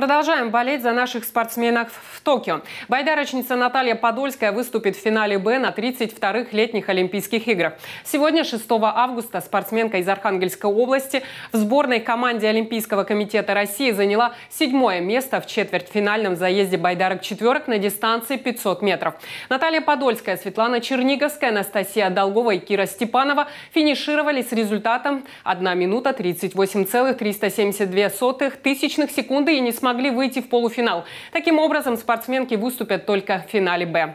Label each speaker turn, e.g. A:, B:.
A: Продолжаем болеть за наших спортсменов в Токио. Байдарочница Наталья Подольская выступит в финале «Б» на 32-х летних Олимпийских играх. Сегодня, 6 августа, спортсменка из Архангельской области в сборной команде Олимпийского комитета России заняла седьмое место в четвертьфинальном заезде байдарок четверок на дистанции 500 метров. Наталья Подольская, Светлана Черниговская, Анастасия Долгова и Кира Степанова финишировали с результатом 1 минута 38,372 тысячных секунды и не несмотря смогли выйти в полуфинал. Таким образом, спортсменки выступят только в финале «Б».